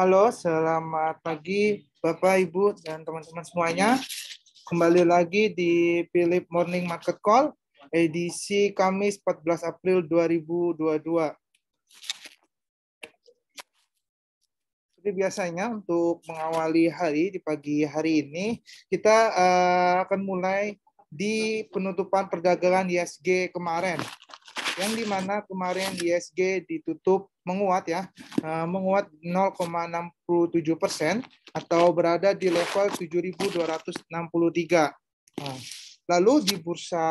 Halo, selamat pagi Bapak, Ibu, dan teman-teman semuanya. Kembali lagi di Philip Morning Market Call, edisi Kamis 14 April 2022. Seperti biasanya untuk mengawali hari di pagi hari ini, kita eh, akan mulai di penutupan perdagangan ISG kemarin. Yang dimana kemarin ISG ditutup menguat ya, eh, menguat 0,67 persen atau berada di level 7.263. Nah, lalu di bursa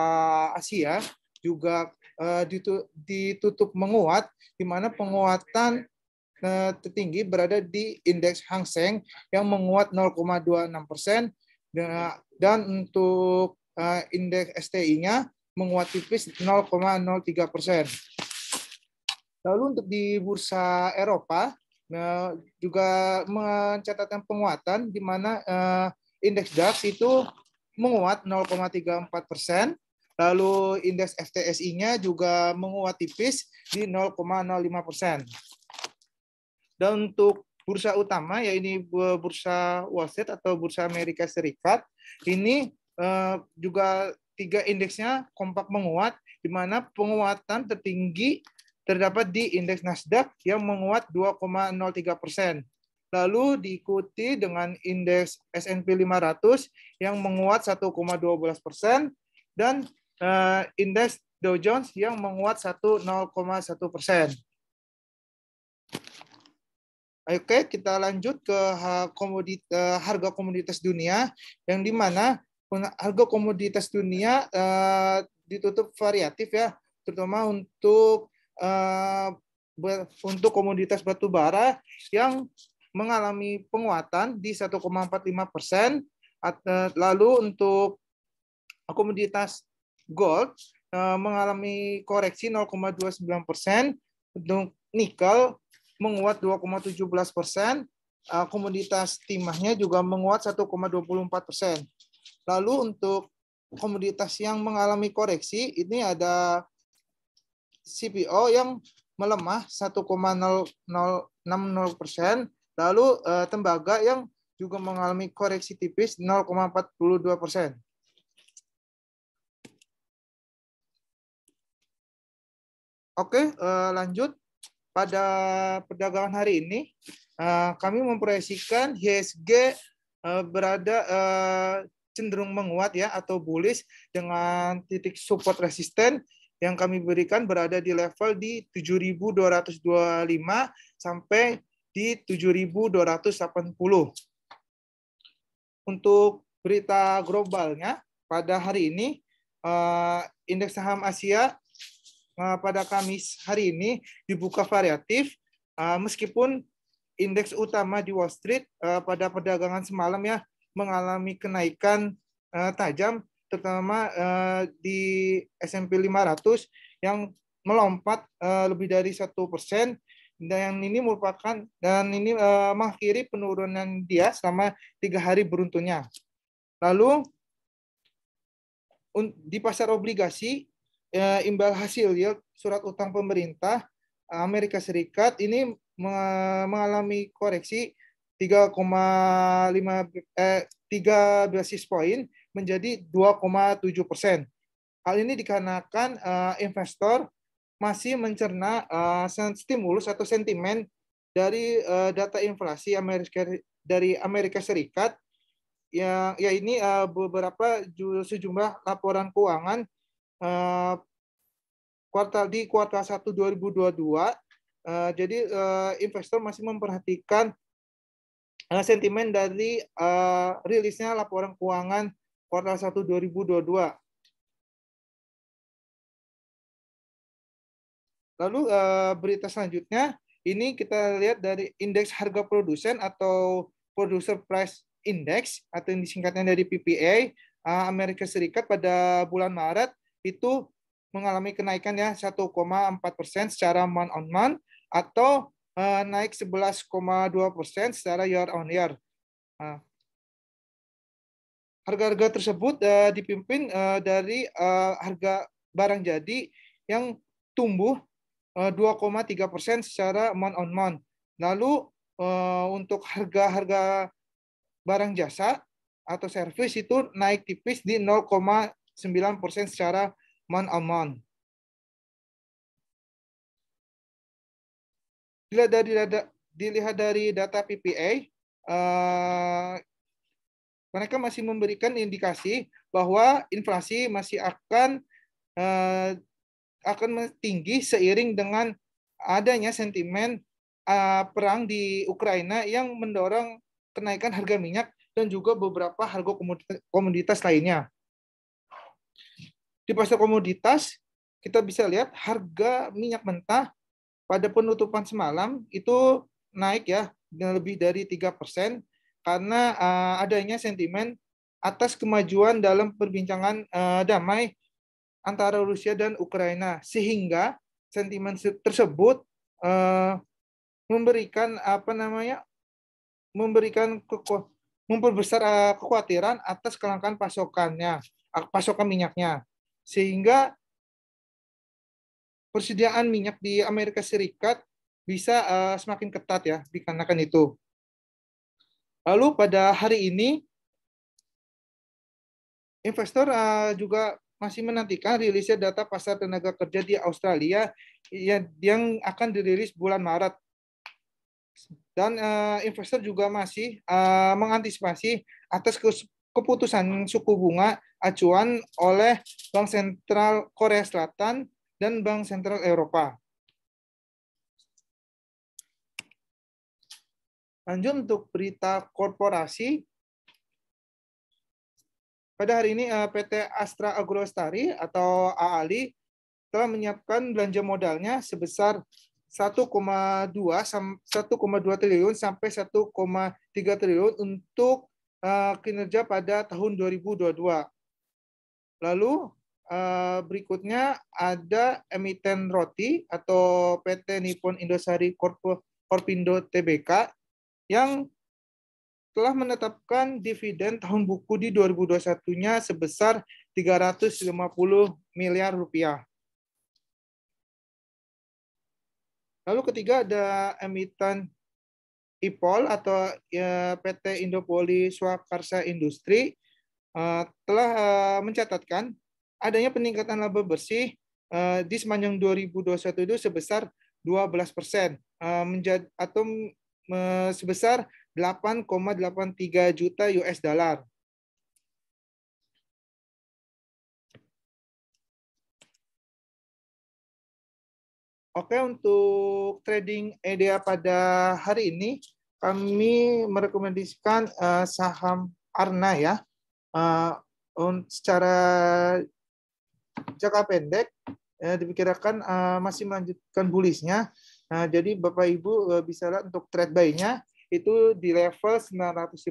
Asia juga eh, ditutup menguat, di mana penguatan eh, tertinggi berada di indeks Hang Seng yang menguat 0,26 persen dan untuk indeks STI-nya menguat tipis 0,03 persen. Lalu untuk di bursa Eropa nah, juga mencatatkan penguatan di mana eh, indeks DAX itu menguat 0,34 persen, lalu indeks FTSI-nya juga menguat tipis di 0,05 persen. Dan untuk bursa utama, ya ini bursa Wall Street atau bursa Amerika Serikat, ini eh, juga tiga indeksnya kompak menguat, di mana penguatan tertinggi terdapat di indeks Nasdaq yang menguat 2,03 persen. Lalu diikuti dengan indeks S&P 500 yang menguat 1,12 persen dan eh, indeks Dow Jones yang menguat 1,0,1 persen. Oke, kita lanjut ke eh, harga komoditas dunia yang di mana harga komoditas dunia eh, ditutup variatif ya, terutama untuk uh, untuk komoditas batu bara yang mengalami penguatan di 1,45 persen. Eh, lalu untuk komoditas gold eh, mengalami koreksi 0,29 persen. Untuk nikel menguat 2,17 persen. Komoditas timahnya juga menguat 1,24 persen. Lalu untuk komoditas yang mengalami koreksi ini ada CPO yang melemah 1,0060 persen, lalu uh, tembaga yang juga mengalami koreksi tipis 0,42 persen. Oke, eh, lanjut. Pada perdagangan hari ini, eh, kami memproyeksikan HSG berada cenderung menguat ya atau bullish dengan titik support resisten yang kami berikan berada di level di 7.225 sampai di 7.280. Untuk berita globalnya, pada hari ini eh, indeks saham Asia eh, pada Kamis hari ini dibuka variatif eh, meskipun indeks utama di Wall Street pada perdagangan semalam ya mengalami kenaikan tajam terutama uh, di S&P 500 yang melompat uh, lebih dari satu persen dan ini merupakan dan ini uh, mengakhiri penurunan dia selama tiga hari beruntunnya. Lalu di pasar obligasi uh, imbal hasil ya surat utang pemerintah Amerika Serikat ini mengalami koreksi 3,5 eh, 3 basis point menjadi 2,7 persen. Hal ini dikarenakan uh, investor masih mencerna uh, stimulus atau sentimen dari uh, data inflasi Amerika dari Amerika Serikat yang ya ini uh, beberapa sejumlah laporan keuangan uh, kuartal di kuartal 1 2022 uh, jadi uh, investor masih memperhatikan uh, sentimen dari uh, rilisnya laporan keuangan kuartal 1 2022. Lalu eh, berita selanjutnya ini kita lihat dari indeks harga produsen atau producer price index atau yang disingkatnya dari PPA eh, Amerika Serikat pada bulan Maret itu mengalami kenaikan ya 1,4 persen secara month on month atau eh, naik 11,2 persen secara year on year. Nah, Harga-harga tersebut uh, dipimpin uh, dari uh, harga barang jadi yang tumbuh uh, 2,3 persen secara month on month. Lalu uh, untuk harga-harga barang jasa atau servis itu naik tipis di 0,9 persen secara month on month. Dilihat dari dilihat dari data PPA, mereka masih memberikan indikasi bahwa inflasi masih akan eh, akan tinggi seiring dengan adanya sentimen eh, perang di Ukraina yang mendorong kenaikan harga minyak dan juga beberapa harga komoditas lainnya. Di pasar komoditas, kita bisa lihat harga minyak mentah pada penutupan semalam itu naik ya dengan lebih dari 3 persen karena uh, adanya sentimen atas kemajuan dalam perbincangan uh, damai antara Rusia dan Ukraina sehingga sentimen tersebut uh, memberikan apa namanya memberikan keku, memperbesar uh, kekhawatiran atas kelangkaan pasokannya pasokan minyaknya sehingga persediaan minyak di Amerika Serikat bisa uh, semakin ketat ya dikarenakan itu. Lalu pada hari ini investor ah, juga masih menantikan rilisnya data pasar tenaga kerja di Australia yang akan dirilis bulan Maret. Dan ah, investor juga masih ah, mengantisipasi atas keputusan suku bunga acuan oleh Bank Sentral Korea Selatan dan Bank Sentral Eropa. Lanjut untuk berita korporasi. Pada hari ini eh, PT Astra Agrolestari atau AALI telah menyiapkan belanja modalnya sebesar 1,2 1,2 triliun sampai 1,3 triliun untuk eh, kinerja pada tahun 2022. Lalu eh, berikutnya ada emiten roti atau PT Nippon Indosari Corp Korpindo Tbk yang telah menetapkan dividen tahun buku di 2021-nya sebesar 350 miliar rupiah. Lalu ketiga ada emiten IPOL atau ya, PT Indopoli Swakarsa Industri eh, telah eh, mencatatkan adanya peningkatan laba bersih eh, di sepanjang 2021 itu sebesar 12 persen menjadi atau sebesar 8,83 juta US dollar. Oke, untuk trading EDA pada hari ini kami merekomendasikan eh, saham Arna ya. Eh, secara jangka pendek eh, diperkirakan masih melanjutkan bullishnya. Nah, jadi Bapak Ibu eh, bisa lihat untuk trade buy-nya itu di level 950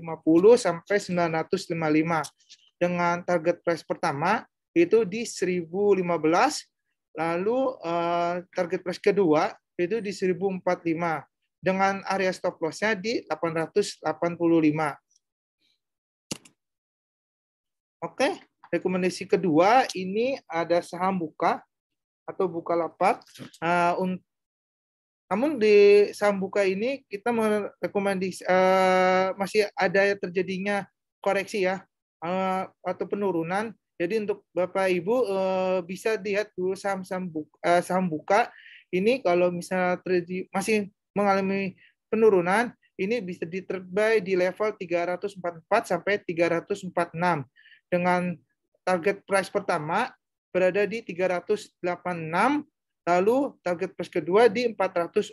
sampai 955 dengan target price pertama itu di 1015 lalu eh, target price kedua itu di 1045 dengan area stop loss-nya di 885. Oke, rekomendasi kedua ini ada saham buka atau buka lapak uh, untuk namun di saham buka ini kita merekomendasi uh, masih ada terjadinya koreksi ya uh, atau penurunan. Jadi untuk Bapak Ibu uh, bisa lihat dulu saham Sambuka, uh, Sambuka ini kalau misalnya terjadi, masih mengalami penurunan, ini bisa diterbai di level 344 sampai 346 dengan target price pertama berada di 386 Lalu target plus kedua di 404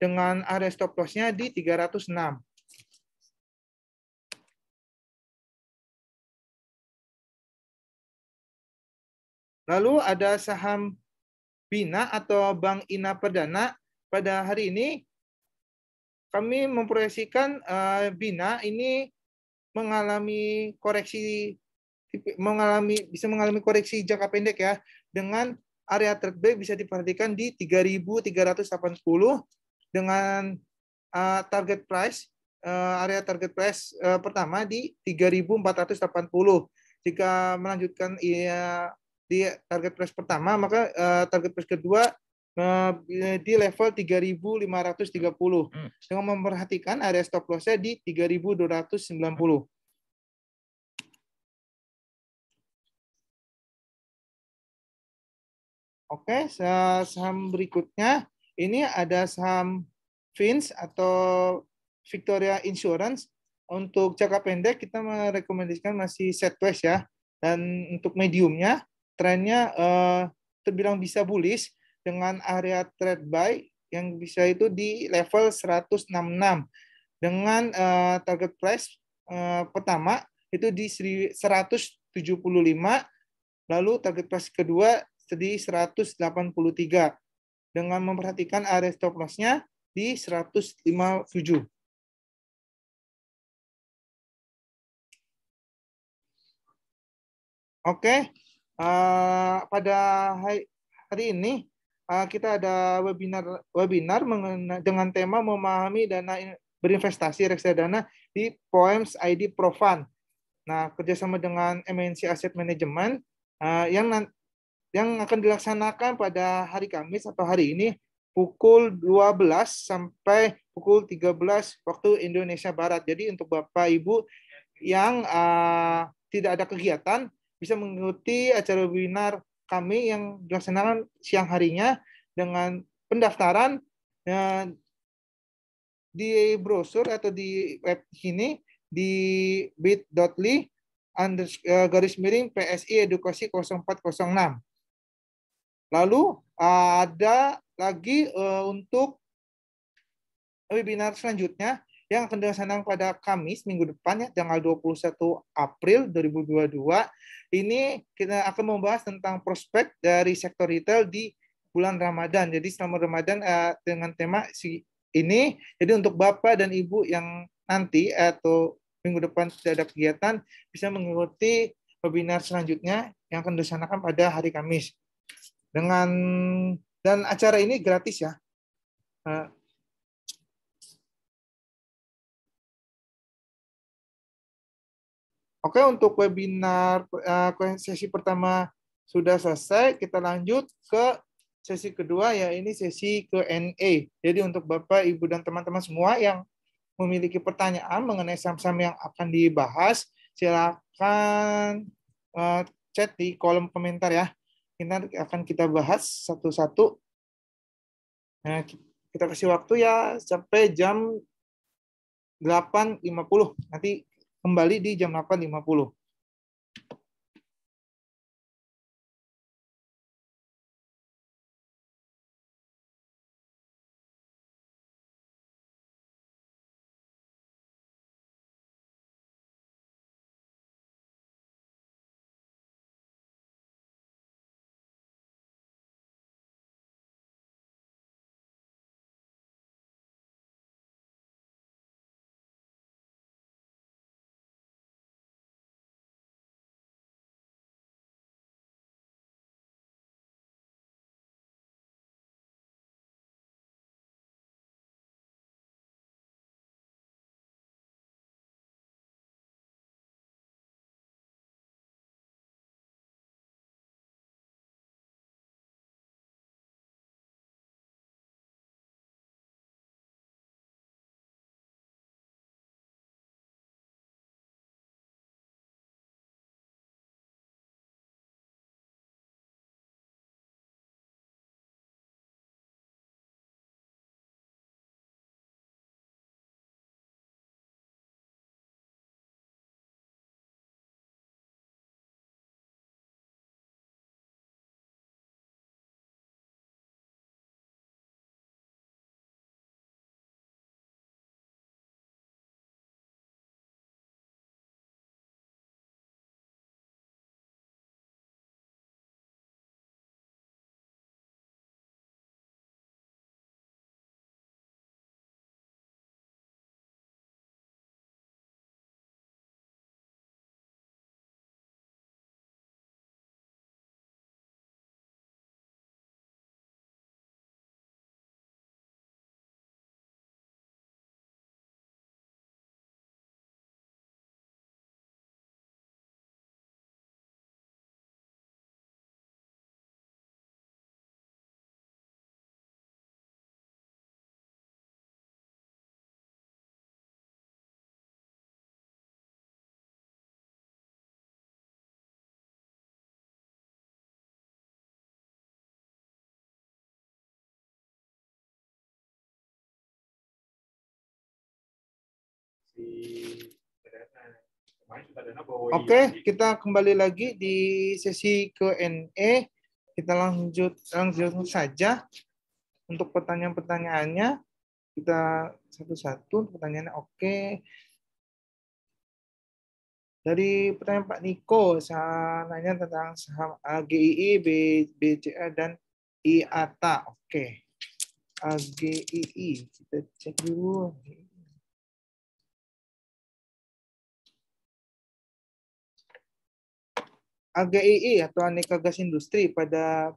dengan area stop loss-nya di 306. Lalu ada saham Bina atau Bank Ina Perdana pada hari ini kami memproyeksikan eh, Bina ini mengalami koreksi mengalami bisa mengalami koreksi jangka pendek ya dengan area terbaik bisa diperhatikan di 3.380 dengan uh, target price uh, area target price uh, pertama di 3.480. Jika melanjutkan ya, di target price pertama, maka uh, target price kedua uh, di level 3.530 hmm. dengan memperhatikan area stop loss-nya di 3.290. Oke, saham berikutnya ini ada saham Fins atau Victoria Insurance. Untuk jangka pendek kita merekomendasikan masih price ya. Dan untuk mediumnya trennya eh, terbilang bisa bullish dengan area trade buy yang bisa itu di level 166 dengan eh, target price eh, pertama itu di 175 lalu target price kedua di 183 dengan memperhatikan area stop loss-nya di 157. Oke, uh, pada hari, hari ini uh, kita ada webinar webinar dengan tema memahami dana in, berinvestasi reksadana di Poems ID Profan. Nah, kerjasama dengan MNC Asset Management uh, yang yang akan dilaksanakan pada hari Kamis atau hari ini pukul 12 sampai pukul 13 waktu Indonesia Barat. Jadi untuk Bapak Ibu yang uh, tidak ada kegiatan bisa mengikuti acara webinar kami yang dilaksanakan siang harinya dengan pendaftaran di brosur atau di web ini di bit.ly eh, garis miring PSI edukasi 0406. Lalu eh, ada lagi eh, untuk webinar selanjutnya yang akan dilaksanakan pada Kamis minggu depan ya tanggal 21 April 2022. Ini kita akan membahas tentang prospek dari sektor retail di bulan Ramadan. Jadi selama Ramadan eh, dengan tema si ini jadi untuk Bapak dan Ibu yang nanti atau minggu depan tidak ada kegiatan bisa mengikuti webinar selanjutnya yang akan dilaksanakan pada hari Kamis dengan dan acara ini gratis ya. Eh, Oke, untuk webinar eh, sesi pertama sudah selesai, kita lanjut ke sesi kedua ya ini sesi ke NA. Jadi untuk Bapak, Ibu dan teman-teman semua yang memiliki pertanyaan mengenai saham-saham yang akan dibahas, silakan eh, chat di kolom komentar ya kita akan kita bahas satu-satu. Nah, kita kasih waktu ya sampai jam 8.50. Nanti kembali di jam 8.50. Oke, kita kembali lagi di sesi ke Q&A. Kita lanjut langsung saja untuk pertanyaan-pertanyaannya. Kita satu-satu pertanyaannya. Oke. Dari pertanyaan Pak Niko, saya nanya tentang saham AGII, BCA dan IATA. Oke. AGII, kita cek dulu. AGII atau Aneka Gas Industri pada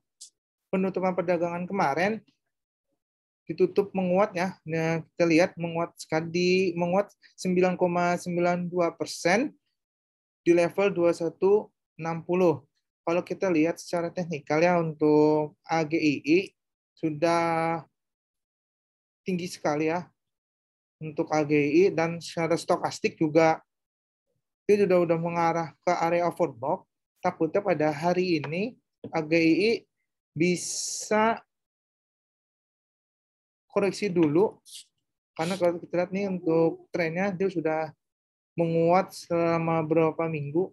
penutupan perdagangan kemarin ditutup menguat ya. Nah, kita lihat menguat sekali menguat 9,92 persen di level 2160. Kalau kita lihat secara teknikal ya untuk AGII sudah tinggi sekali ya untuk AGII dan secara stokastik juga itu sudah sudah mengarah ke area overbought takutnya pada hari ini AGII bisa koreksi dulu karena kalau kita lihat nih untuk trennya dia sudah menguat selama beberapa minggu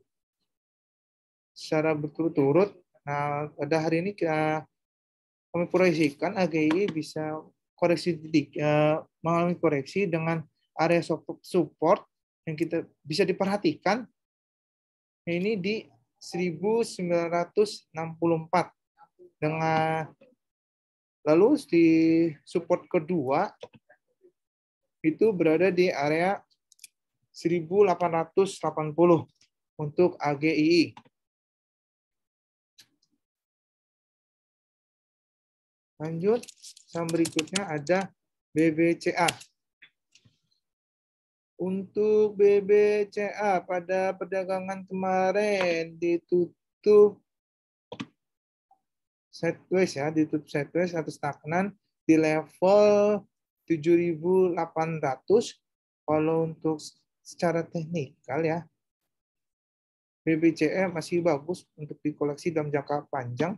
secara berturut-turut. Nah, pada hari ini kita kami proyeksikan AGI bisa koreksi titik e, mengalami koreksi dengan area support yang kita bisa diperhatikan ini di 1964 dengan lalu di support kedua itu berada di area 1880 untuk AGII. Lanjut, yang berikutnya ada BBCA. Untuk BBCA pada perdagangan kemarin ditutup sideways ya, ditutup sideways atau stagnan di level 7.800 kalau untuk secara teknikal ya BBCA masih bagus untuk dikoleksi dalam jangka panjang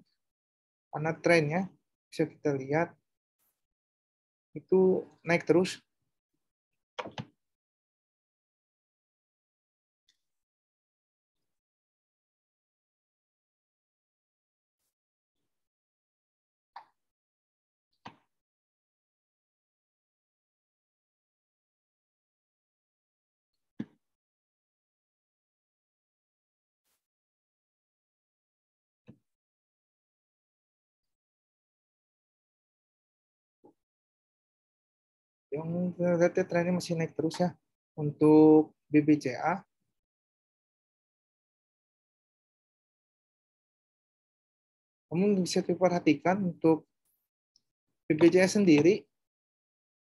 karena trennya bisa kita lihat itu naik terus yang ternyata trennya masih naik terus ya untuk BBCA namun bisa diperhatikan untuk BBCA sendiri,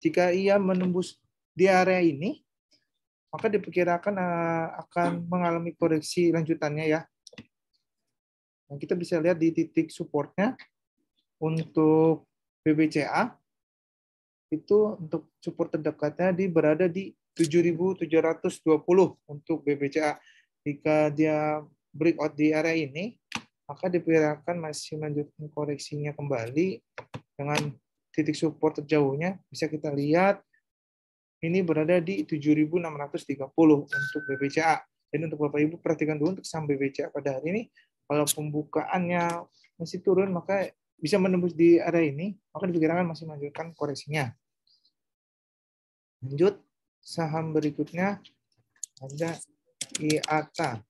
jika ia menembus di area ini, maka diperkirakan eh, akan mengalami koreksi lanjutannya ya. Nah, kita bisa lihat di titik supportnya untuk BBCA itu untuk support terdekatnya di berada di 7.720 untuk BBCA. Jika dia breakout di area ini, maka diperkirakan masih melanjutkan koreksinya kembali dengan titik support terjauhnya bisa kita lihat ini berada di 7.630 untuk BBCA. Jadi untuk Bapak Ibu perhatikan dulu untuk saham BBCA pada hari ini kalau pembukaannya masih turun maka bisa menembus di area ini, maka diperkirakan masih melanjutkan koreksinya. Lanjut, saham berikutnya ada IATA.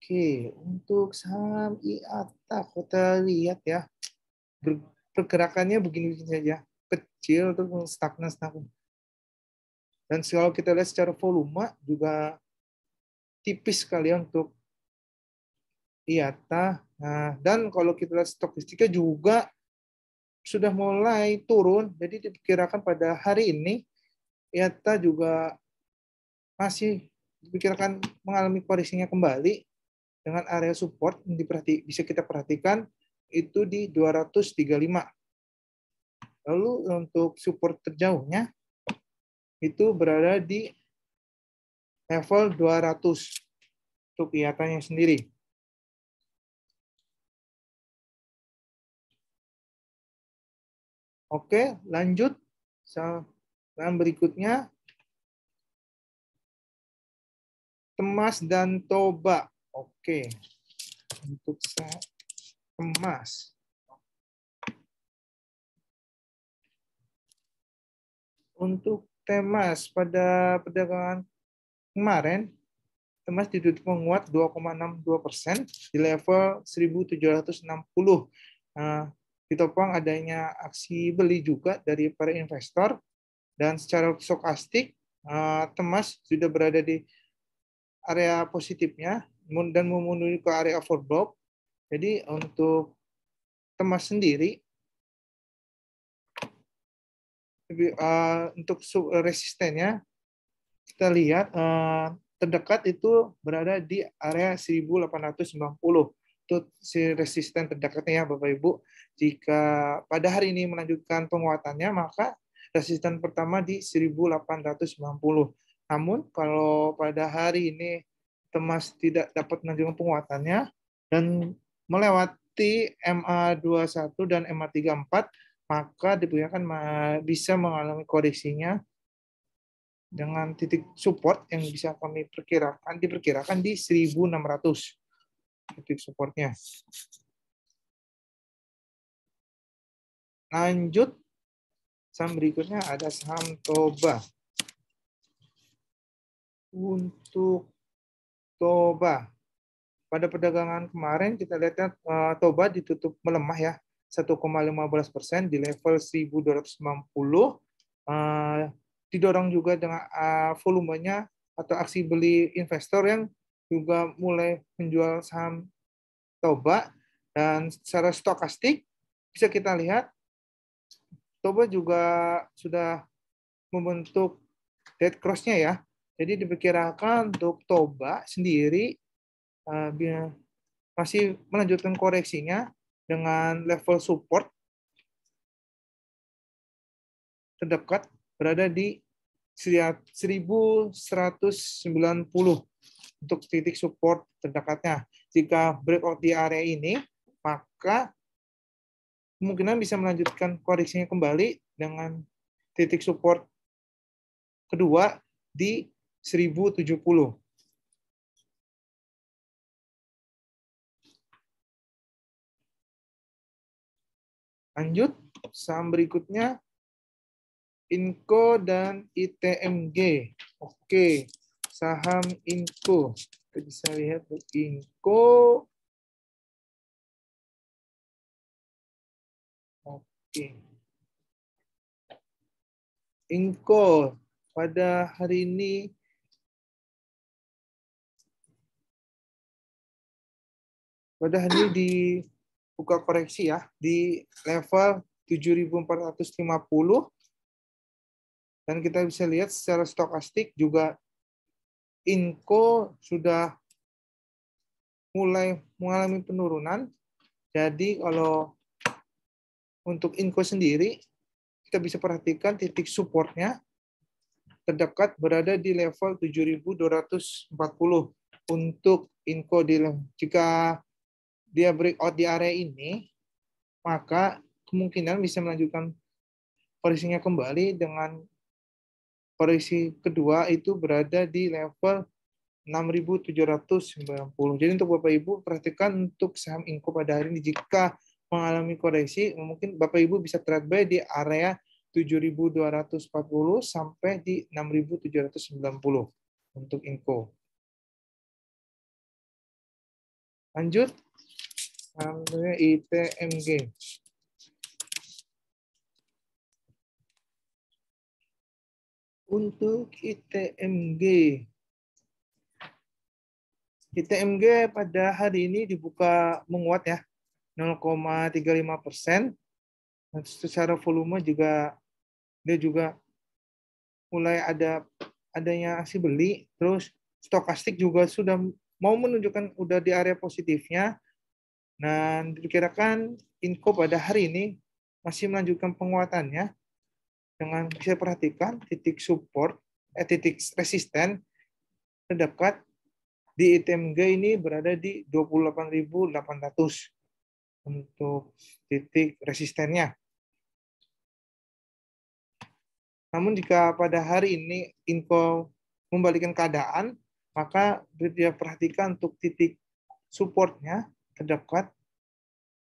Oke, untuk saham IATA kita lihat ya pergerakannya begini-begini saja, kecil terus stagnan stagnan. Dan kalau kita lihat secara volume juga tipis sekali untuk IATA. Nah, dan kalau kita lihat stokistiknya juga sudah mulai turun, jadi diperkirakan pada hari ini IATA ya, juga masih diperkirakan mengalami koreksinya kembali dengan area support yang diperhati, bisa kita perhatikan itu di 235. Lalu untuk support terjauhnya itu berada di level 200 untuk IATA-nya sendiri. Oke, lanjut. Yang berikutnya. Temas dan Toba. Oke. Untuk saya, Temas. Untuk Temas pada perdagangan kemarin, Temas ditutup menguat 2,62 persen di level 1760. Nah, ditopang adanya aksi beli juga dari para investor dan secara stokastik eh, temas sudah berada di area positifnya dan memenuhi ke area overbought. Jadi untuk temas sendiri eh, untuk resistennya kita lihat eh, terdekat itu berada di area 1890 itu si resisten terdekatnya ya Bapak Ibu. Jika pada hari ini melanjutkan penguatannya, maka resisten pertama di 1890. Namun kalau pada hari ini Temas tidak dapat melanjutkan penguatannya dan melewati MA21 dan MA34, maka diperkirakan bisa mengalami koreksinya dengan titik support yang bisa kami perkirakan diperkirakan di 1600 titik supportnya. Lanjut, saham berikutnya ada saham Toba. Untuk Toba, pada perdagangan kemarin kita lihat uh, Toba ditutup melemah ya, 1,15 persen di level 1.290. Uh, eh, didorong juga dengan uh, volumenya atau aksi beli investor yang juga mulai menjual saham Toba dan secara stokastik bisa kita lihat Toba juga sudah membentuk dead cross-nya ya. Jadi diperkirakan untuk Toba sendiri eh, masih melanjutkan koreksinya dengan level support terdekat berada di 1190 untuk titik support terdekatnya. Jika breakout di area ini, maka kemungkinan bisa melanjutkan koreksinya kembali dengan titik support kedua di 1070. Lanjut, saham berikutnya Inco dan ITMG. Oke, saham inko Kita bisa lihat Bu Inco. Oke. inko pada hari ini pada hari ini di buka koreksi ya di level 7450 dan kita bisa lihat secara stokastik juga Inko sudah mulai mengalami penurunan. Jadi kalau untuk Inko sendiri, kita bisa perhatikan titik supportnya terdekat berada di level 7240 untuk Inko di jika dia breakout di area ini maka kemungkinan bisa melanjutkan posisinya kembali dengan koreksi kedua itu berada di level 6.790. Jadi untuk Bapak Ibu perhatikan untuk saham Inko pada hari ini jika mengalami koreksi mungkin Bapak Ibu bisa trade buy di area 7.240 sampai di 6.790 untuk Inko. Lanjut, namanya ITMG. untuk ITMG. ITMG pada hari ini dibuka menguat ya, 0,35 persen. secara volume juga dia juga mulai ada adanya aksi beli, terus stokastik juga sudah mau menunjukkan udah di area positifnya. Nah, diperkirakan Inco pada hari ini masih melanjutkan penguatannya dengan bisa perhatikan titik support eh, titik resisten terdekat di ITMG ini berada di 28.800 untuk titik resistennya. Namun jika pada hari ini Inko membalikkan keadaan, maka dia perhatikan untuk titik supportnya terdekat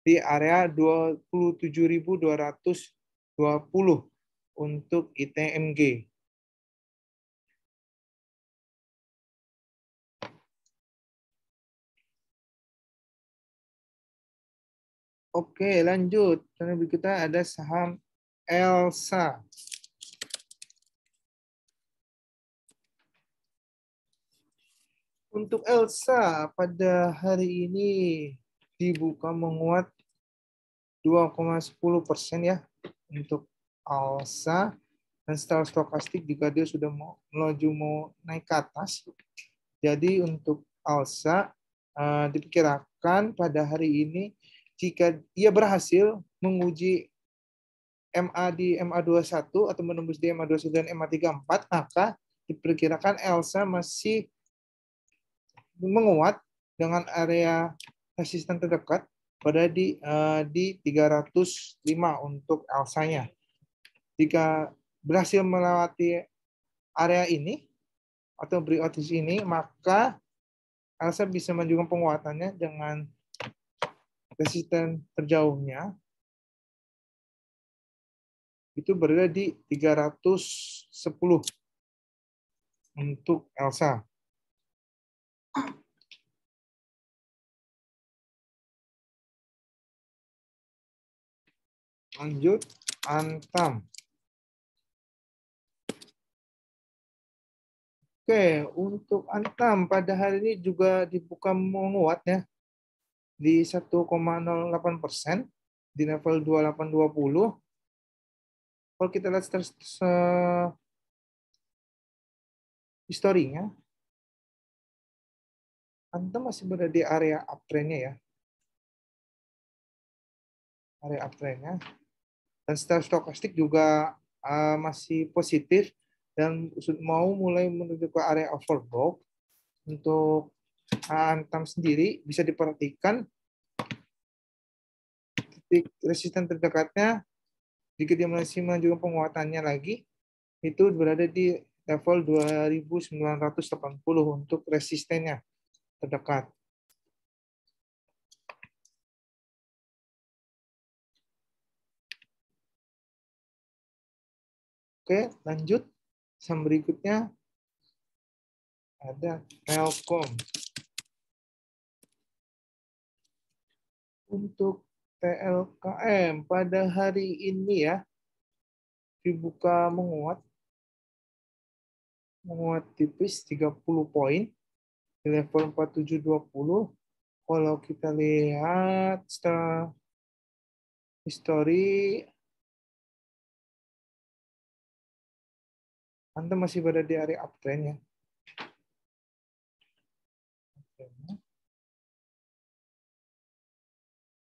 di area 27.220 untuk ITMG. Oke, lanjut. Karena kita ada saham Elsa. Untuk Elsa pada hari ini dibuka menguat 2,10 persen ya untuk alsa dan secara stokastik jika dia sudah mau melaju mau naik ke atas. Jadi untuk alsa uh, diperkirakan pada hari ini jika ia berhasil menguji MA di MA21 atau menembus di MA21 dan MA34 maka diperkirakan Elsa masih menguat dengan area resisten terdekat pada di uh, di 305 untuk Elsanya. Jika berhasil melewati area ini atau briotis ini, maka Elsa bisa menunjukkan penguatannya dengan resisten terjauhnya. Itu berada di 310 untuk Elsa. Lanjut, Antam. Oke, untuk Antam pada hari ini juga dibuka menguat ya di 1,08 persen di level 2820. Kalau kita lihat historinya, Antam masih berada di area uptrendnya ya. Area uptrendnya. Dan secara stokastik juga eh, masih positif dan mau mulai menuju ke area overbook untuk uh, antam sendiri bisa diperhatikan titik resisten terdekatnya jika dia masih menunjukkan penguatannya lagi itu berada di level 2980 untuk resistennya terdekat. Oke, lanjut. Yang berikutnya ada Telkom. Untuk TLKM pada hari ini ya dibuka menguat menguat tipis 30 poin di level 4720 kalau kita lihat setelah histori Anda masih berada di area uptrend ya.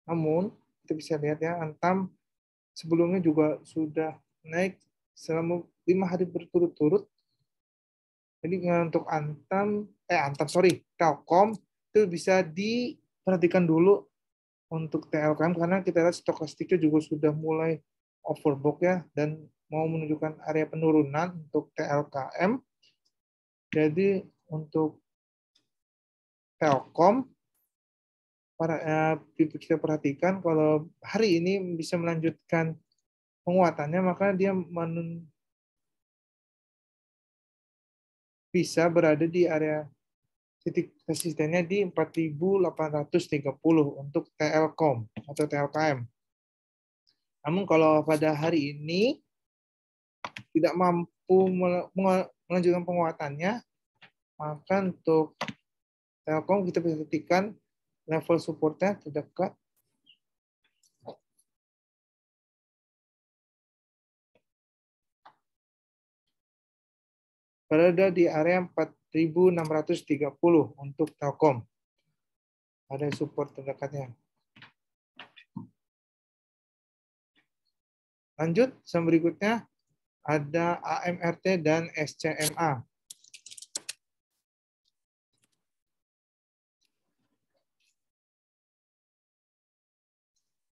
Namun, kita bisa lihat ya, Antam sebelumnya juga sudah naik selama lima hari berturut-turut. Jadi eh, untuk Antam, eh Antam sorry, Telkom itu bisa diperhatikan dulu untuk TLKM karena kita lihat stokastiknya juga sudah mulai overbook ya dan mau menunjukkan area penurunan untuk TLKM. Jadi untuk Telkom para eh, kita perhatikan kalau hari ini bisa melanjutkan penguatannya maka dia menun bisa berada di area titik resistennya di 4830 untuk Telkom atau TLKM. Namun kalau pada hari ini tidak mampu melanjutkan penguatannya, maka untuk Telkom kita bisa ketikkan level supportnya terdekat berada di area 4630 untuk Telkom. Ada support terdekatnya. Lanjut, yang berikutnya ada AMRT dan SCMA.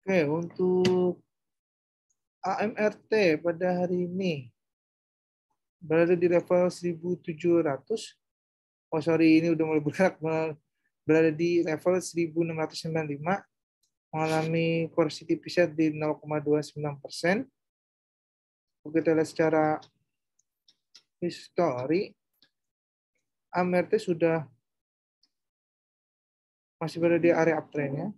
Oke, untuk AMRT pada hari ini berada di level 1700. Oh sorry, ini udah mulai bergerak berada di level 1695, mengalami koreksi tipisnya di 0,29 persen kita lihat secara histori, AMRT sudah masih berada di area uptrend ya.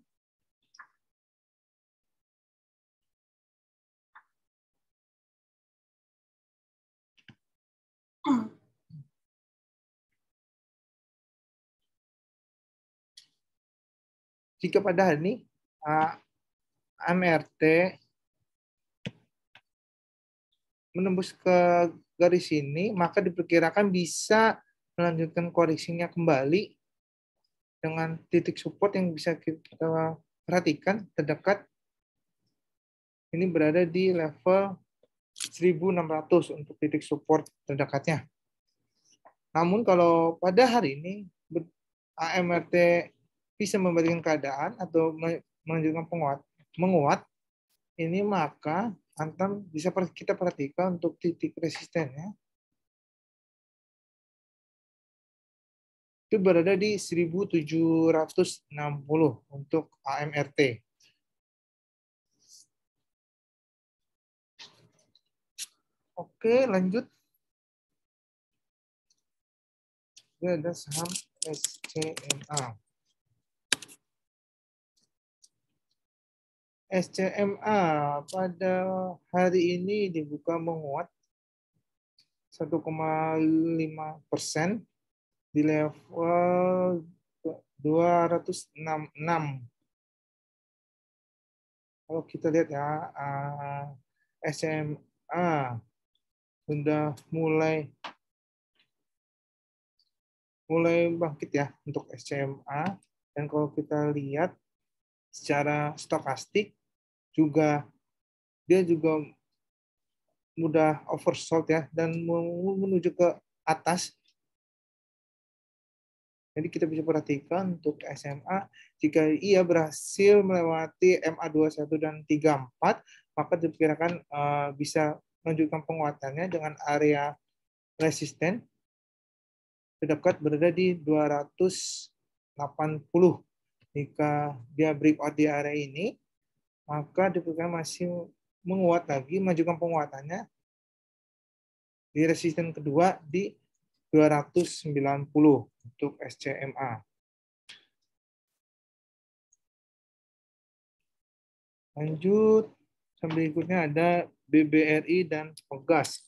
Jika pada hari ini AMRT menembus ke garis ini, maka diperkirakan bisa melanjutkan koreksinya kembali dengan titik support yang bisa kita perhatikan terdekat. Ini berada di level 1600 untuk titik support terdekatnya. Namun kalau pada hari ini AMRT bisa memberikan keadaan atau melanjutkan penguat, menguat, ini maka Antam bisa kita perhatikan untuk titik resisten ya. Itu berada di 1760 untuk AMRT. Oke, lanjut. Ini ada saham SCMA. SCMA pada hari ini dibuka menguat 1,5 persen di level 266. Kalau kita lihat ya, ah, SMA sudah mulai mulai bangkit ya untuk SMA dan kalau kita lihat secara stokastik juga dia juga mudah oversold ya dan menuju ke atas. Jadi kita bisa perhatikan untuk SMA jika ia berhasil melewati MA21 dan 34 maka diperkirakan uh, bisa menunjukkan penguatannya dengan area resisten terdekat berada di 280. Jika dia break out di area ini, maka diperlukan masih menguat lagi, majukan penguatannya di resisten kedua di 290 untuk SCMA. Lanjut, berikutnya ada BBRI dan pegas.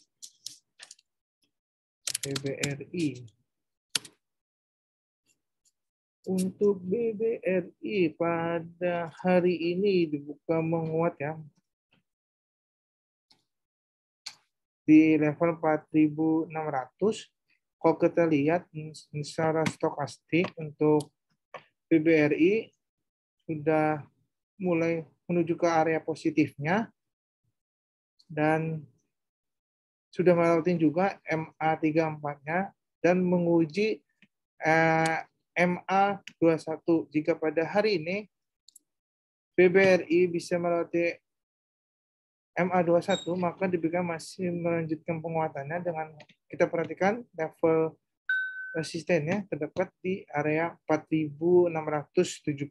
BBRI untuk BBRI pada hari ini dibuka menguat ya di level 4600 kalau kita lihat secara stokastik untuk BBRI sudah mulai menuju ke area positifnya dan sudah melalui juga MA34-nya dan menguji eh, MA21 jika pada hari ini BBRI bisa melatih MA21 maka DBK masih melanjutkan penguatannya dengan kita perhatikan level resistennya terdapat di area 4670.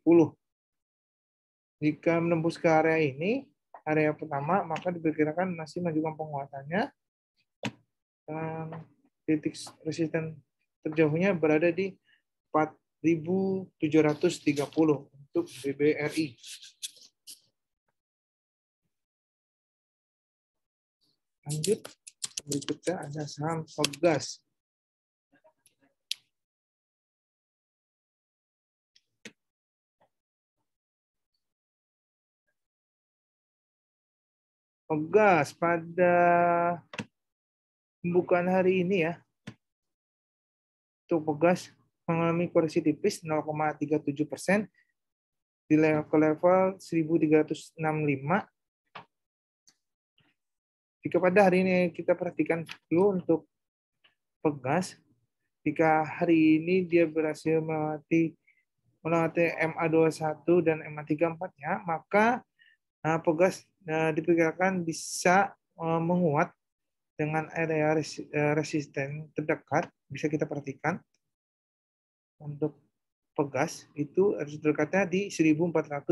Jika menembus ke area ini, area pertama, maka diperkirakan masih melanjutkan penguatannya. Dan titik resisten terjauhnya berada di 4.730 untuk BBRI. Lanjut, berikutnya ada saham Pegas. Pegas pada pembukaan hari ini ya. Untuk Pegas mengalami koreksi tipis 0,37 persen di level level 1365. Jika pada hari ini kita perhatikan dulu untuk pegas, jika hari ini dia berhasil melewati melewati MA21 dan MA34 nya maka eh, pegas eh, diperkirakan bisa eh, menguat dengan area resisten terdekat bisa kita perhatikan untuk pegas itu harus dekatnya di 1410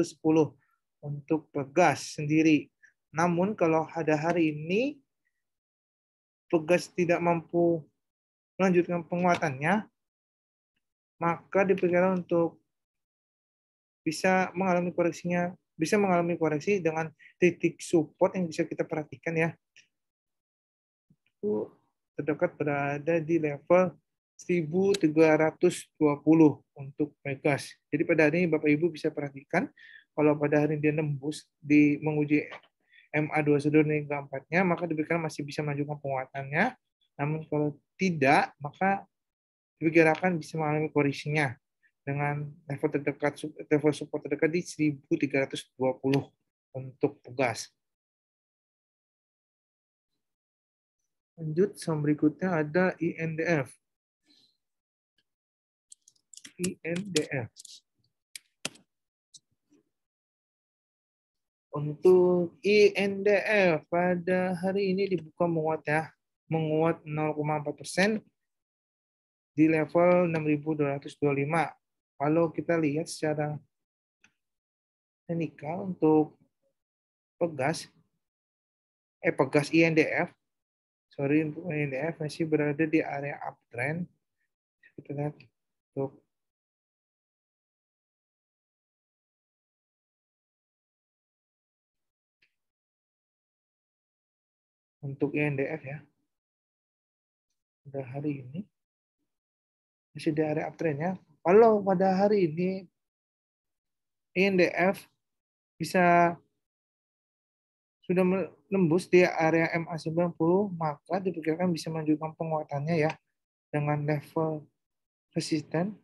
untuk pegas sendiri. Namun kalau ada hari ini pegas tidak mampu melanjutkan penguatannya, maka diperkirakan untuk bisa mengalami koreksinya, bisa mengalami koreksi dengan titik support yang bisa kita perhatikan ya. Itu terdekat berada di level 1.320 untuk Megas. Jadi pada hari ini Bapak Ibu bisa perhatikan kalau pada hari ini dia nembus di menguji MA2 sedulur keempatnya, maka diberikan masih bisa melanjutkan penguatannya. Namun kalau tidak, maka diperkirakan bisa mengalami korisinya dengan level terdekat level support terdekat di 1320 untuk tugas. Lanjut, yang berikutnya ada INDF. INDF. Untuk INDF pada hari ini dibuka menguat ya, menguat 0,4 persen di level 6.225. Kalau kita lihat secara teknikal untuk pegas, eh pegas INDF, sorry untuk INDF masih berada di area uptrend. Kita lihat untuk untuk INDF e ya. Pada hari ini masih di area uptrend ya. Kalau pada hari ini INDF e bisa sudah menembus di area MA 90 maka diperkirakan bisa melanjutkan penguatannya ya dengan level resisten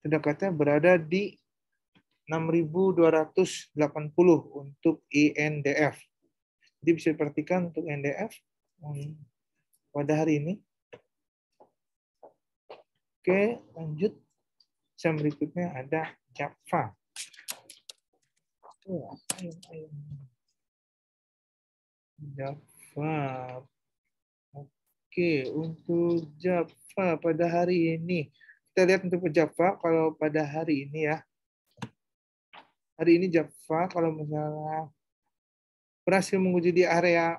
terdekatnya berada di 6.280 untuk INDF. E jadi bisa diperhatikan untuk NDF hmm, pada hari ini. Oke, lanjut. Jam berikutnya ada Java. Java. Oke, untuk Java pada hari ini. Kita lihat untuk Java kalau pada hari ini ya. Hari ini Java kalau misalnya berhasil menguji di area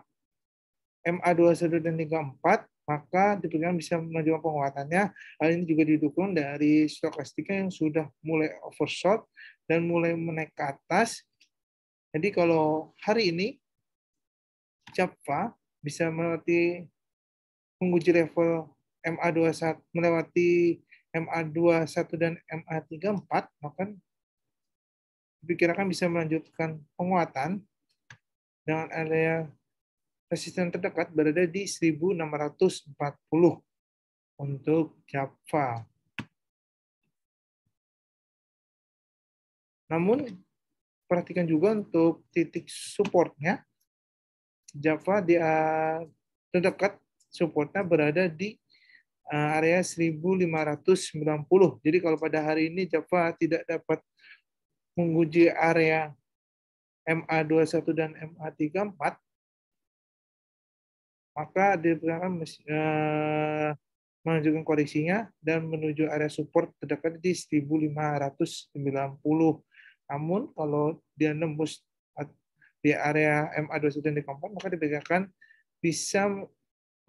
MA21 dan 34, maka diperkirakan bisa menunjukkan penguatannya. Hal ini juga didukung dari stokastika yang sudah mulai overshot dan mulai menaik ke atas. Jadi kalau hari ini Java bisa melewati menguji level MA21 melewati MA21 dan MA34 maka diperkirakan bisa melanjutkan penguatan dengan area resisten terdekat berada di 1640 untuk Java. Namun perhatikan juga untuk titik supportnya. Java di eh, terdekat supportnya berada di eh, area 1590. Jadi kalau pada hari ini Java tidak dapat menguji area MA21 dan MA34, maka diperlukan uh, eh, menunjukkan koreksinya dan menuju area support terdekat di 1590. Namun kalau dia nembus di area MA21 dan di kompon, maka diperkirakan bisa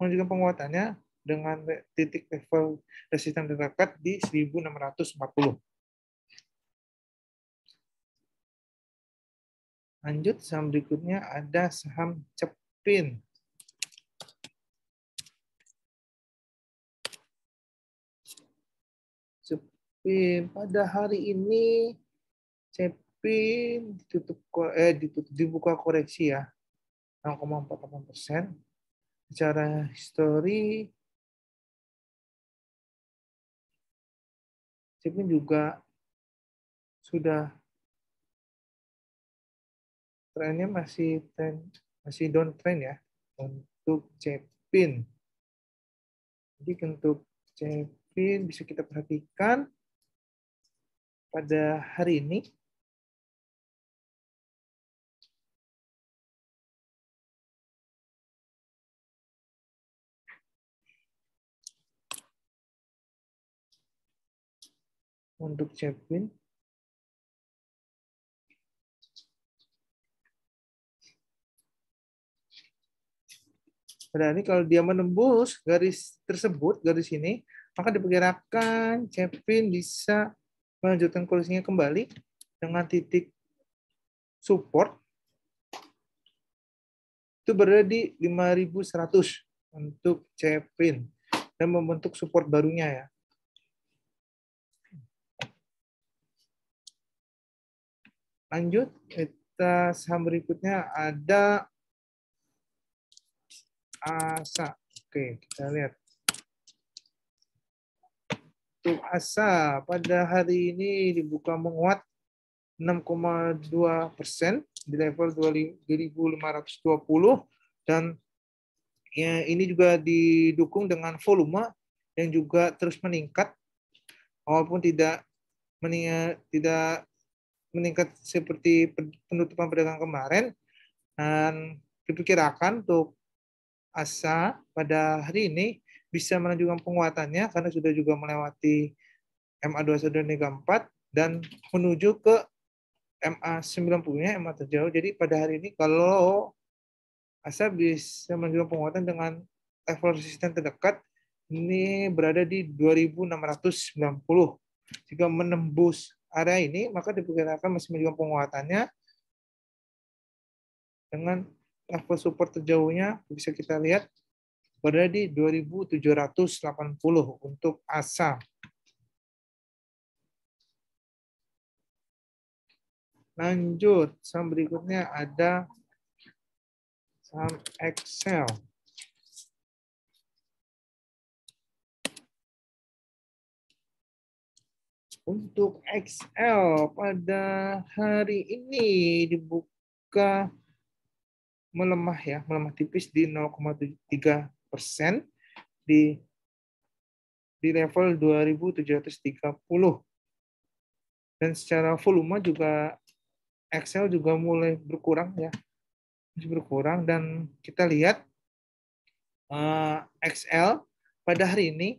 menunjukkan penguatannya dengan titik level resisten terdekat di 1640. Lanjut saham berikutnya ada saham Cepin. Cepin pada hari ini Cepin ditutup eh ditutup dibuka koreksi ya 0,48 persen. Secara histori Cepin juga sudah trennya masih trend masih downtrend ya untuk Cepin. Jadi untuk Cepin bisa kita perhatikan pada hari ini untuk Cepin Berarti nah, kalau dia menembus garis tersebut, garis ini, maka diperkirakan Cepin bisa melanjutkan koalisinya kembali dengan titik support itu berada di 5100 untuk Cepin dan membentuk support barunya ya. Lanjut, kita saham berikutnya ada asa. Oke, kita lihat. Tu asa pada hari ini dibuka menguat 6,2 persen di level 2.520 dan ya, ini juga didukung dengan volume yang juga terus meningkat walaupun tidak meningkat, tidak meningkat seperti penutupan perdagangan kemarin dan diperkirakan untuk asa pada hari ini bisa menunjukkan penguatannya karena sudah juga melewati MA21 dan 4 e dan menuju ke MA90-nya, MA terjauh. Jadi pada hari ini kalau asa bisa menunjukkan penguatan dengan level resisten terdekat ini berada di 2690. Jika menembus area ini, maka diperkirakan masih menunjukkan penguatannya dengan level support terjauhnya bisa kita lihat berada di 2780 untuk ASA. Lanjut, saham berikutnya ada saham Excel. Untuk XL pada hari ini dibuka melemah ya, melemah tipis di 0,3 persen di di level 2.730. Dan secara volume juga Excel juga mulai berkurang ya, masih berkurang dan kita lihat uh, eh, XL pada hari ini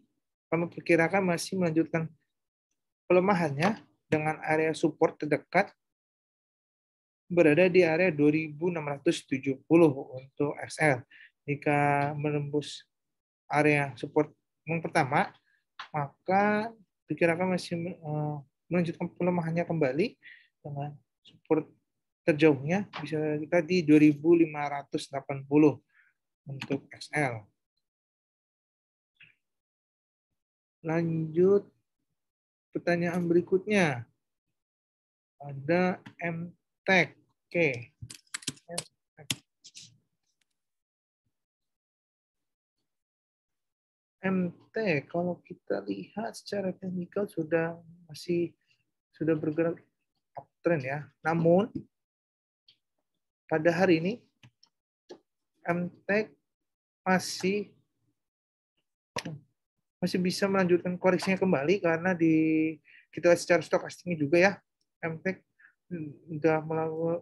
kami perkirakan masih melanjutkan pelemahannya dengan area support terdekat berada di area 2670 untuk XL. Jika menembus area support yang pertama, maka dikirakan masih eh, melanjutkan pelemahannya kembali dengan support terjauhnya bisa kita di 2580 untuk XL. Lanjut pertanyaan berikutnya. Ada MTech Oke. MT kalau kita lihat secara teknikal sudah masih sudah bergerak uptrend ya. Namun pada hari ini MT masih masih bisa melanjutkan koreksinya kembali karena di kita secara stokastiknya juga ya MT sudah hmm, melakukan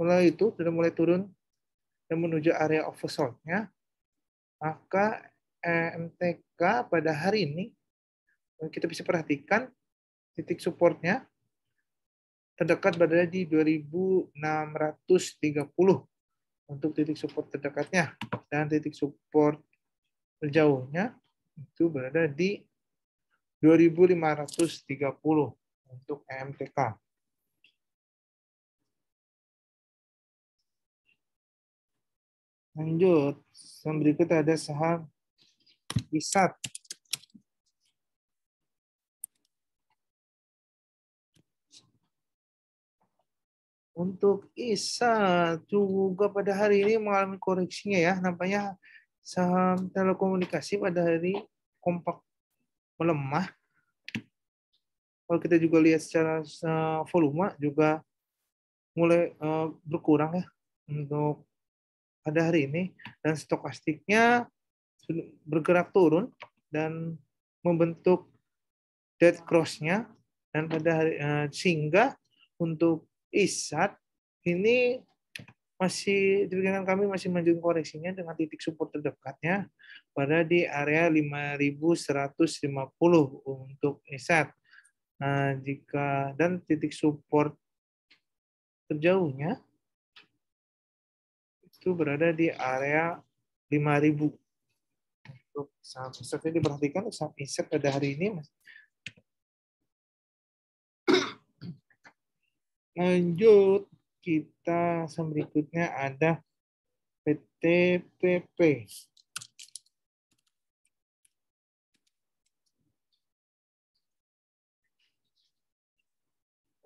mulai itu sudah mulai turun dan menuju area oversoldnya, maka MTK e pada hari ini kita bisa perhatikan titik supportnya terdekat berada di 2630 untuk titik support terdekatnya dan titik support terjauhnya itu berada di 2530 untuk MTK. E Lanjut. Yang berikut ada saham ISAT. Untuk Isat juga pada hari ini mengalami koreksinya ya. Nampaknya saham telekomunikasi pada hari ini kompak melemah. Kalau kita juga lihat secara eh, volume juga mulai eh, berkurang ya untuk pada hari ini dan stokastiknya bergerak turun dan membentuk dead cross-nya dan pada hari, eh, sehingga untuk isat ini masih dengan kami masih melanjutkan koreksinya dengan titik support terdekatnya pada di area 5150 untuk ISAT. Nah, jika dan titik support terjauhnya itu berada di area 5000 untuk saham ini diperhatikan saham insert pada hari ini lanjut kita saham berikutnya ada PTPP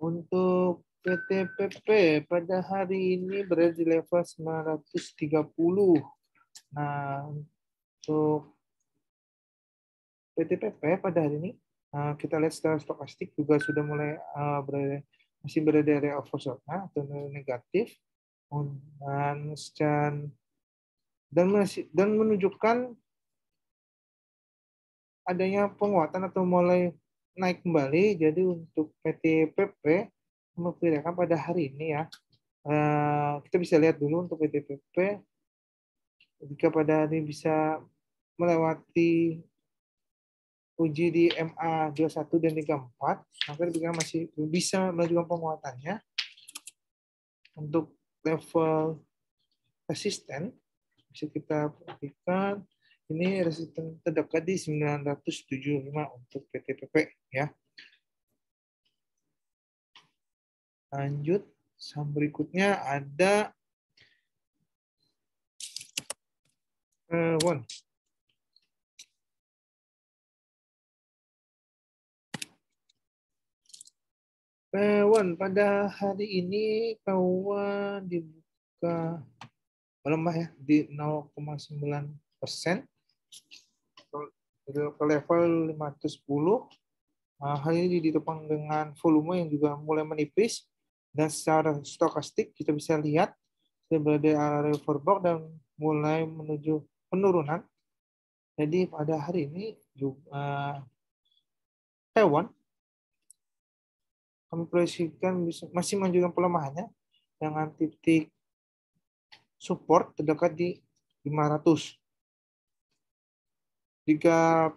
untuk PTPP pada hari ini berada di level 930. Nah, untuk PTPP pada hari ini nah, kita lihat secara stokastik juga sudah mulai eh, berada masih berada di area oversold nah, atau negatif dan dan masih dan menunjukkan adanya penguatan atau mulai naik kembali jadi untuk PTPP memperkirakan pada hari ini ya. Eh, kita bisa lihat dulu untuk PTPP. Jika pada hari bisa melewati uji di MA 21 dan 34, maka juga masih bisa melakukan penguatannya untuk level resisten bisa kita perhatikan ini resisten terdekat di 975 untuk PTPP ya. Lanjut, saham berikutnya ada uh, eh, one. Eh, Pewan pada hari ini Pewan dibuka melemah ya di 0,9 persen ke level 510. Nah, hari ini ditopang dengan volume yang juga mulai menipis dan secara stokastik kita bisa lihat berada area box dan mulai menuju penurunan. Jadi pada hari ini juga, uh, Taiwan kami proyeksikan masih menunjukkan pelemahannya dengan titik support terdekat di 500. Jika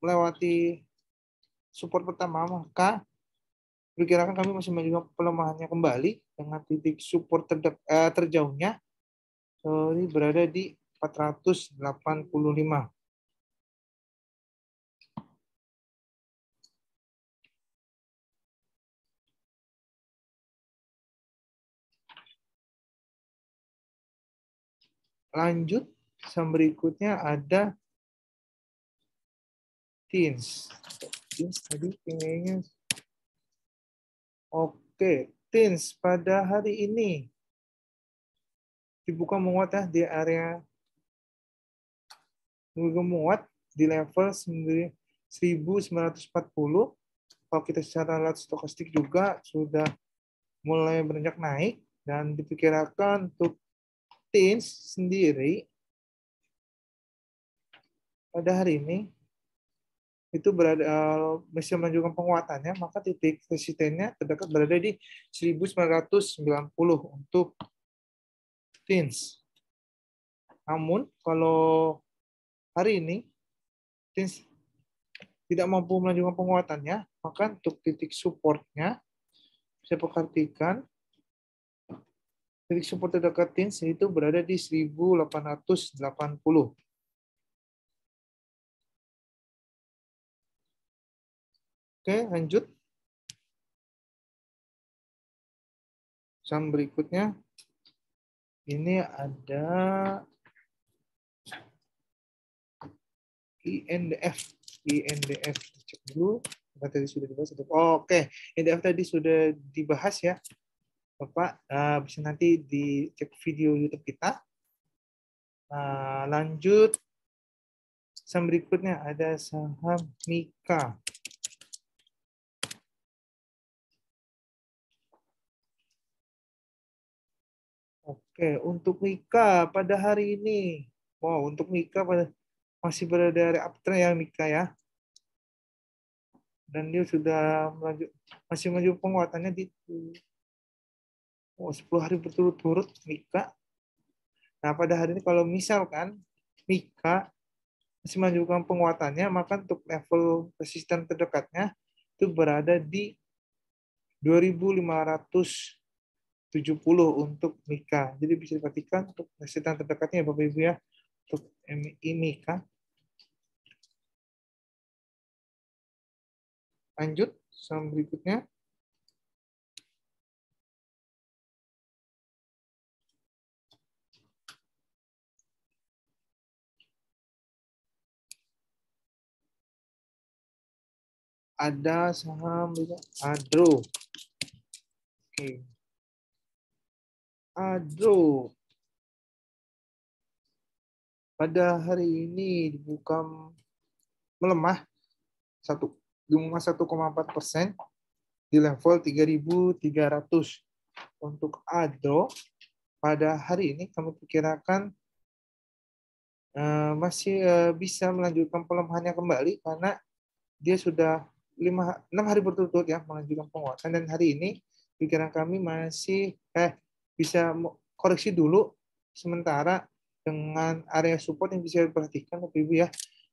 melewati support pertama maka perkirakan kami masih melihat pelemahannya kembali dengan titik support ter, eh, terjauhnya sorry berada di 485. Lanjut, yang berikutnya ada teens. Teens tadi kayaknya Oke, Tins pada hari ini dibuka menguat ya di area Google menguat di level 1940. Kalau kita secara alat stokastik juga sudah mulai beranjak naik dan diperkirakan untuk Tins sendiri pada hari ini itu berada eh, masih menunjukkan penguatannya, maka titik resistennya terdekat berada di 1990 untuk tins. Namun kalau hari ini tins tidak mampu melanjutkan penguatannya, maka untuk titik supportnya saya perhatikan titik support terdekat tins itu berada di 1880. Oke, lanjut. Sam berikutnya. Ini ada INDF. INDF. Cek dulu. Apakah tadi sudah dibahas? Oh, Oke, okay. INDF tadi sudah dibahas ya. Bapak uh, bisa nanti dicek video YouTube kita. Nah, lanjut. Saham berikutnya ada saham Mika. Oke, untuk Mika pada hari ini. Wow, untuk Mika pada masih berada di uptrend ya Mika ya. Dan dia sudah melaju, masih maju penguatannya di oh, 10 hari berturut-turut Mika. Nah, pada hari ini kalau misalkan Mika masih majukan penguatannya, maka untuk level resisten terdekatnya itu berada di 2500 70 untuk Mika Jadi bisa dipastikan untuk residen terdekatnya ya Bapak Ibu ya untuk ini kan. Lanjut sama berikutnya. Ada saham Adro. Oke. Aduh. Pada hari ini dibuka melemah satu satu koma empat persen di level tiga ratus Untuk ADO pada hari ini kami perkirakan uh, masih uh, bisa melanjutkan pelemahannya kembali karena dia sudah lima enam hari berturut-turut ya melanjutkan penguatan dan hari ini pikiran kami masih eh bisa koreksi dulu sementara dengan area support yang bisa diperhatikan Bapak Ibu ya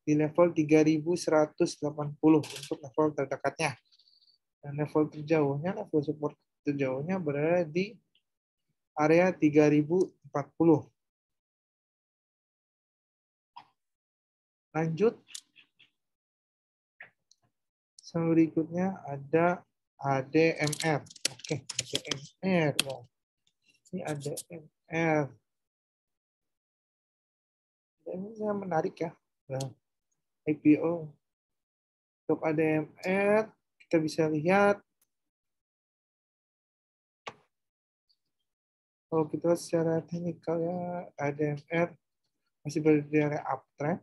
di level 3180 untuk level terdekatnya. Dan level terjauhnya, level support terjauhnya berada di area 3040. Lanjut. selanjutnya ada ADMR. Oke, ADMR. Oke. Ini ada MR. Ini yang menarik ya. Nah, IPO. Untuk ADMR, kita bisa lihat kalau kita secara teknikal ya ada ADMR masih berada area uptrend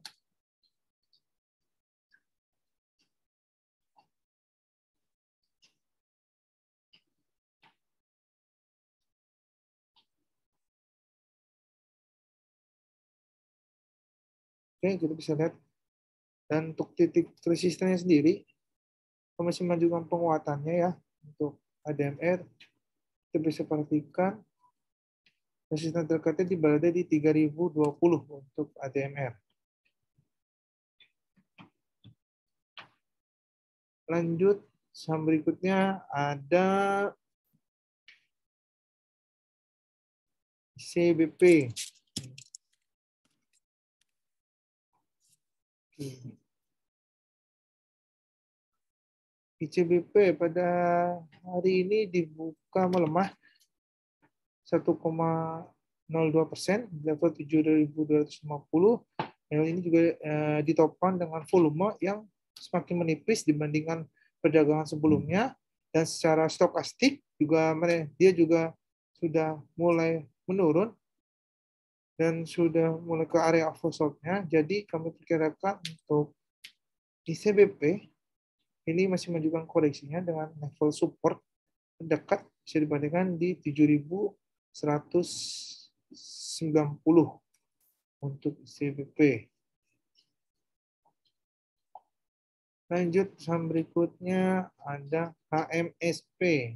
Oke, kita bisa lihat. Dan untuk titik resistennya sendiri, kita masih majukan penguatannya ya untuk ADMR. Kita bisa perhatikan resisten di berada di 3020 untuk ADMR. Lanjut, saham berikutnya ada CBP. Iya. ICBP pada hari ini dibuka melemah 1,02 persen, level 7.250. Level ini juga eh, ditopang dengan volume yang semakin menipis dibandingkan perdagangan sebelumnya dan secara stokastik juga dia juga sudah mulai menurun dan sudah mulai ke area oversoldnya. Jadi kami perkirakan untuk di CBP ini masih menunjukkan koreksinya dengan level support dekat bisa dibandingkan di 7190 untuk CBP. Lanjut saham berikutnya ada HMSP.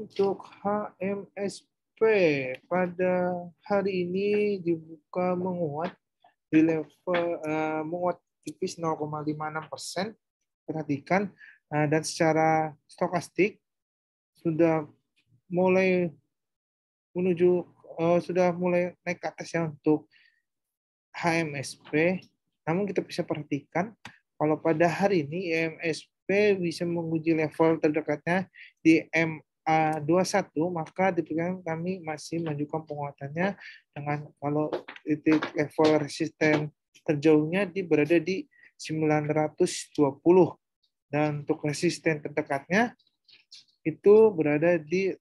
untuk HMSP pada hari ini dibuka menguat di level uh, menguat tipis 0,56 persen. Perhatikan uh, dan secara stokastik sudah mulai menuju uh, sudah mulai naik ke atas ya untuk HMSP. Namun kita bisa perhatikan kalau pada hari ini HMSP bisa menguji level terdekatnya di M. Eh, A21 maka dipegang kami masih menunjukkan penguatannya dengan kalau titik level resisten terjauhnya di berada di 920 dan untuk resisten terdekatnya itu berada di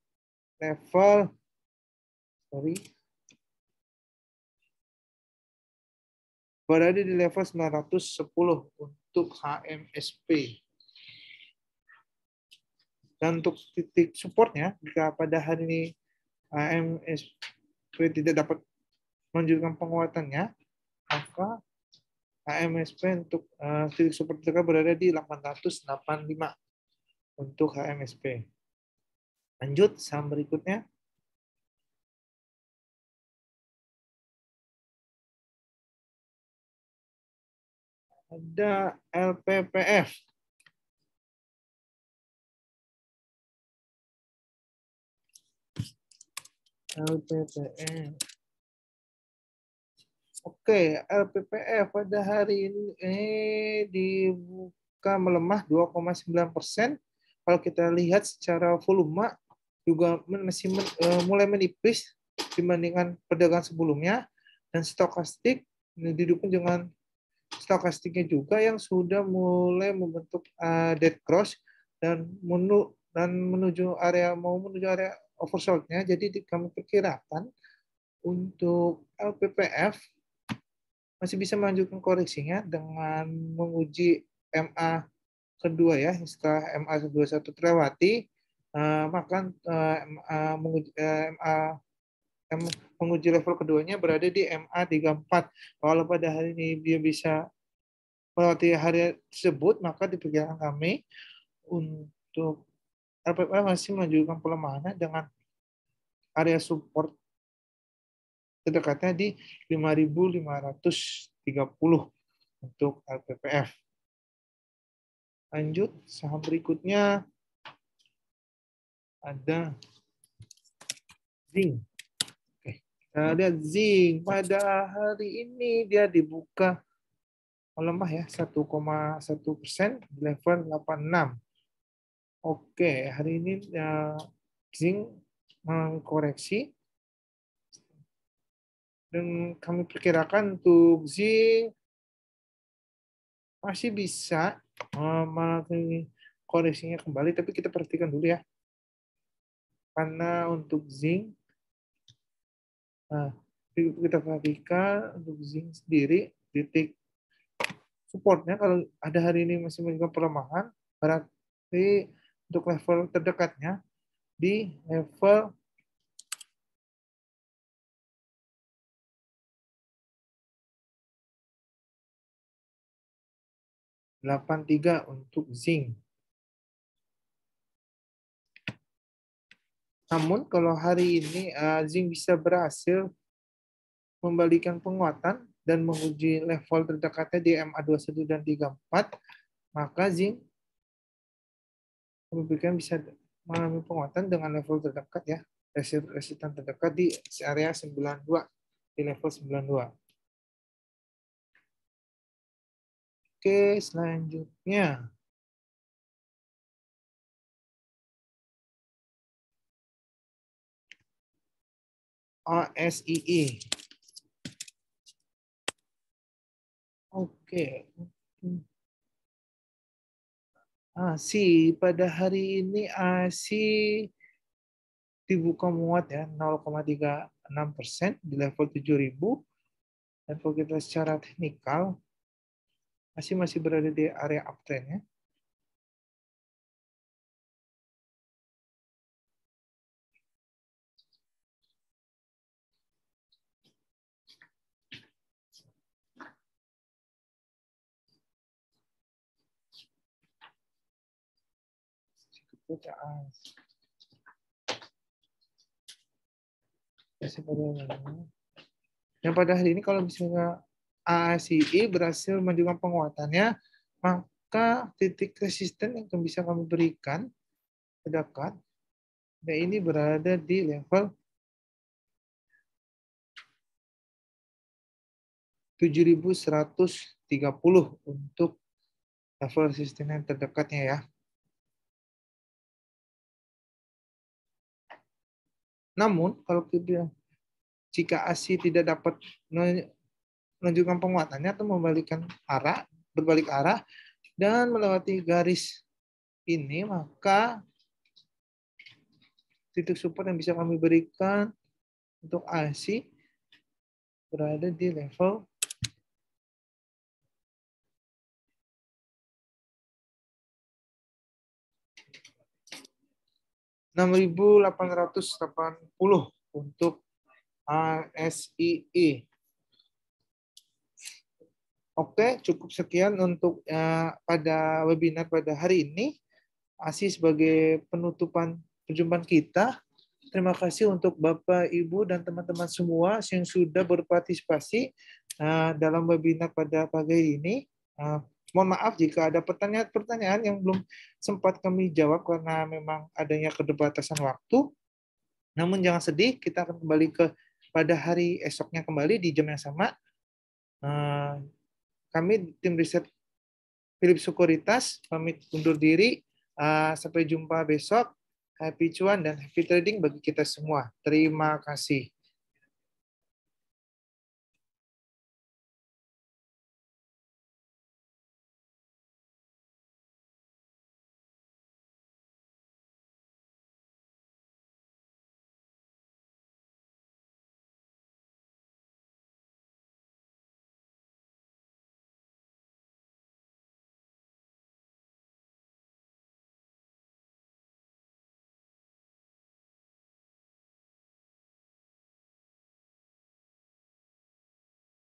level sorry berada di level 910 untuk HMSP. Dan untuk titik supportnya, jika pada hari ini AMSP eh, tidak dapat melanjutkan penguatannya, maka AMSP eh, untuk eh, titik support terdekat berada di 885 untuk HMSP. Lanjut saham berikutnya. Ada LPPF LPPF. Oke, LPPF pada hari ini eh, dibuka melemah 2,9 persen. Kalau kita lihat secara volume juga masih men, uh, mulai menipis dibandingkan perdagangan sebelumnya dan stokastik didukung dengan stokastiknya juga yang sudah mulai membentuk uh, dead cross dan menu dan menuju area mau menuju area oversoldnya. Jadi kami perkirakan untuk LPPF masih bisa melanjutkan koreksinya dengan menguji MA kedua ya setelah MA 21 terlewati uh, maka uh, eh, MA menguji uh, eh, MA M, menguji level keduanya berada di MA 34 kalau pada hari ini dia bisa melewati hari tersebut maka diperkirakan kami untuk RPP masih menunjukkan pelemahan dengan area support terdekatnya di 5.530 untuk LPPF. Lanjut, saham berikutnya ada Zing. Oke, kita lihat zinc pada hari ini dia dibuka melemah ya 1,1 persen di level 86. Oke, hari ini ya eh, Zing mengkoreksi dan kami perkirakan untuk Zing masih bisa eh, mengkoreksinya melakukan koreksinya kembali, tapi kita perhatikan dulu ya. Karena untuk Zing, nah, eh, kita perhatikan untuk Zing sendiri, titik supportnya kalau ada hari ini masih menunjukkan pelemahan, berarti untuk level terdekatnya di level delapan tiga untuk zinc. Namun kalau hari ini eh, zinc bisa berhasil membalikan penguatan dan menguji level terdekatnya di MA21 dan 34, maka zinc Kemungkinan bisa mengalami penguatan dengan level terdekat ya, resisten terdekat di area 92 di level 92. Oke, selanjutnya ASII. Oke, Ah, si pada hari ini ASI ah, dibuka muat ya 0,36 persen di level 7000. Dan kalau kita secara teknikal masih masih berada di area uptrend ya. Yang pada hari ini kalau misalnya ACI berhasil mendukung penguatannya, maka titik resisten yang bisa kami berikan terdekat, ya ini berada di level 7130 untuk level resisten yang terdekatnya ya. Namun kalau kita jika ASI tidak dapat menunjukkan penguatannya atau membalikkan arah, berbalik arah dan melewati garis ini maka titik support yang bisa kami berikan untuk ASI berada di level 6.880 untuk ASII. Oke, cukup sekian untuk uh, pada webinar pada hari ini. ASI sebagai penutupan perjumpaan kita. Terima kasih untuk Bapak, Ibu, dan teman-teman semua yang sudah berpartisipasi uh, dalam webinar pada pagi ini. Uh, Mohon maaf jika ada pertanyaan-pertanyaan yang belum sempat kami jawab karena memang adanya keterbatasan waktu. Namun jangan sedih, kita akan kembali ke pada hari esoknya kembali di jam yang sama. Eh, kami tim riset Philip Sukuritas pamit undur diri. Eh, sampai jumpa besok. Happy cuan dan happy trading bagi kita semua. Terima kasih.